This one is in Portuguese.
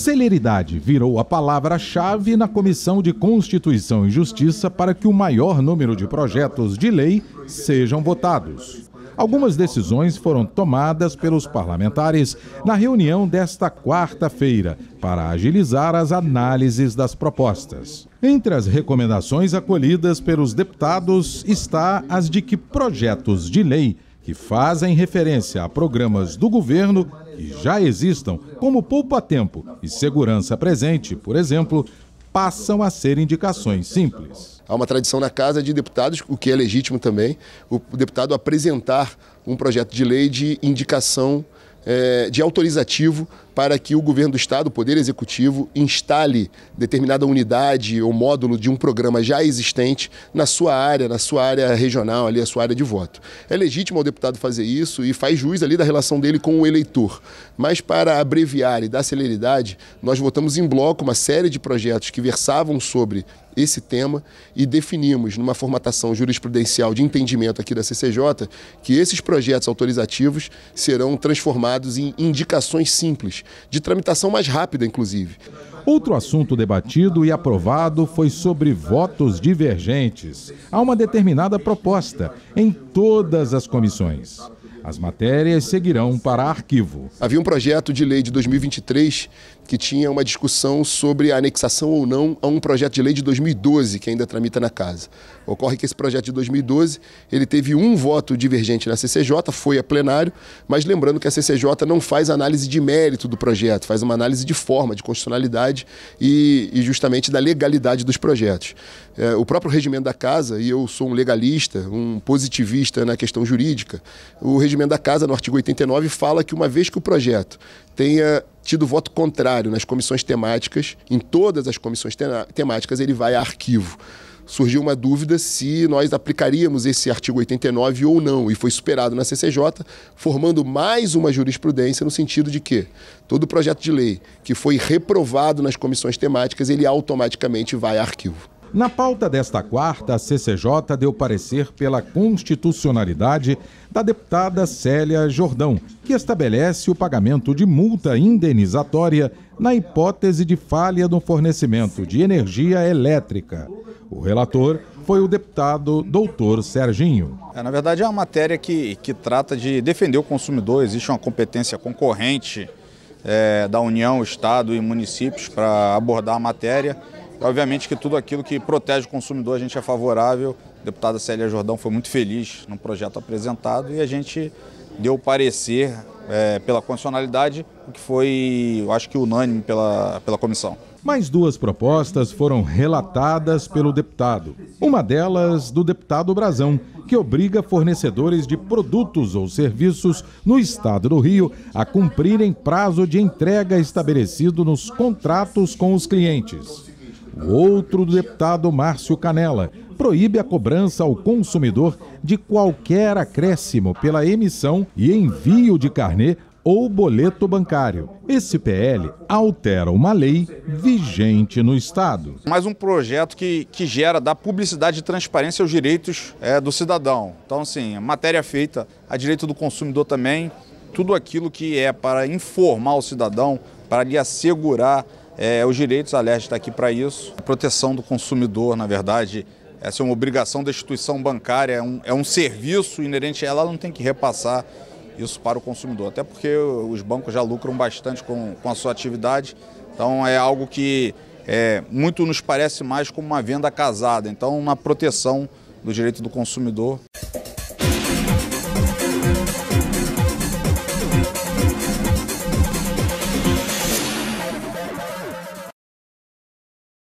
Celeridade virou a palavra-chave na Comissão de Constituição e Justiça para que o maior número de projetos de lei sejam votados. Algumas decisões foram tomadas pelos parlamentares na reunião desta quarta-feira para agilizar as análises das propostas. Entre as recomendações acolhidas pelos deputados está as de que projetos de lei que fazem referência a programas do governo que já existam, como Poupa Tempo e Segurança Presente, por exemplo, passam a ser indicações simples. Há uma tradição na Casa de Deputados, o que é legítimo também, o deputado apresentar um projeto de lei de indicação, eh, de autorizativo para que o governo do Estado, o Poder Executivo, instale determinada unidade ou módulo de um programa já existente na sua área, na sua área regional, ali, a sua área de voto. É legítimo ao deputado fazer isso e faz juiz ali da relação dele com o eleitor. Mas para abreviar e dar celeridade, nós votamos em bloco uma série de projetos que versavam sobre esse tema e definimos numa formatação jurisprudencial de entendimento aqui da CCJ que esses projetos autorizativos serão transformados em indicações simples de tramitação mais rápida, inclusive. Outro assunto debatido e aprovado foi sobre votos divergentes. Há uma determinada proposta em todas as comissões. As matérias seguirão para arquivo. Havia um projeto de lei de 2023 que tinha uma discussão sobre a anexação ou não a um projeto de lei de 2012 que ainda tramita na casa. Ocorre que esse projeto de 2012 ele teve um voto divergente na CCJ, foi a plenário, mas lembrando que a CCJ não faz análise de mérito do projeto, faz uma análise de forma, de constitucionalidade e, e justamente da legalidade dos projetos. É, o próprio regimento da casa, e eu sou um legalista, um positivista na questão jurídica, o regimento da casa, no artigo 89, fala que uma vez que o projeto tenha tido voto contrário nas comissões temáticas, em todas as comissões temáticas, ele vai a arquivo. Surgiu uma dúvida se nós aplicaríamos esse artigo 89 ou não, e foi superado na CCJ, formando mais uma jurisprudência no sentido de que todo projeto de lei que foi reprovado nas comissões temáticas, ele automaticamente vai a arquivo. Na pauta desta quarta, a CCJ deu parecer pela constitucionalidade da deputada Célia Jordão, que estabelece o pagamento de multa indenizatória na hipótese de falha no fornecimento de energia elétrica. O relator foi o deputado doutor Serginho. É, na verdade, é uma matéria que, que trata de defender o consumidor, existe uma competência concorrente é, da União, Estado e municípios para abordar a matéria. Obviamente que tudo aquilo que protege o consumidor a gente é favorável. A deputada Célia Jordão foi muito feliz no projeto apresentado e a gente deu parecer é, pela condicionalidade, o que foi, eu acho que unânime pela, pela comissão. Mais duas propostas foram relatadas pelo deputado. Uma delas do deputado Brazão, que obriga fornecedores de produtos ou serviços no estado do Rio a cumprirem prazo de entrega estabelecido nos contratos com os clientes. Outro do deputado Márcio Canela proíbe a cobrança ao consumidor de qualquer acréscimo pela emissão e envio de carnê ou boleto bancário. Esse PL altera uma lei vigente no Estado. Mais um projeto que, que gera, dá publicidade e transparência aos direitos é, do cidadão. Então, assim, a é matéria feita, a direito do consumidor também, tudo aquilo que é para informar o cidadão, para lhe assegurar é, os direitos, a LERJ está aqui para isso. A proteção do consumidor, na verdade, essa é uma obrigação da instituição bancária, é um, é um serviço inerente a ela, ela não tem que repassar isso para o consumidor, até porque os bancos já lucram bastante com, com a sua atividade, então é algo que é, muito nos parece mais como uma venda casada, então uma proteção do direito do consumidor.